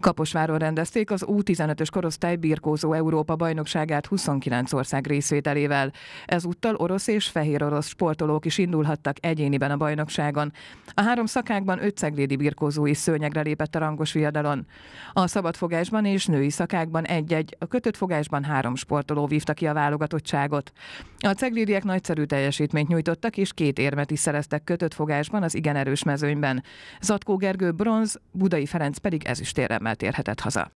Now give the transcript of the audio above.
Kaposváron rendezték az U15-ös korosztály birkózó Európa bajnokságát 29 ország részvételével. Ezúttal orosz és fehér orosz sportolók is indulhattak egyéniben a bajnokságon. A három szakákban öt ceglédi birkózó is szőnyegre lépett a rangos viadalon. A szabadfogásban és női szakákban egy-egy, a kötött fogásban három sportoló vívta ki a válogatottságot. A ceglédiek nagyszerű teljesítményt nyújtottak, és két érmet is szereztek kötött fogásban az igen erős mezőnyben. Zatkó Gergő bronz, Budai Ferenc pedig ezüstéremmel örömmel haza.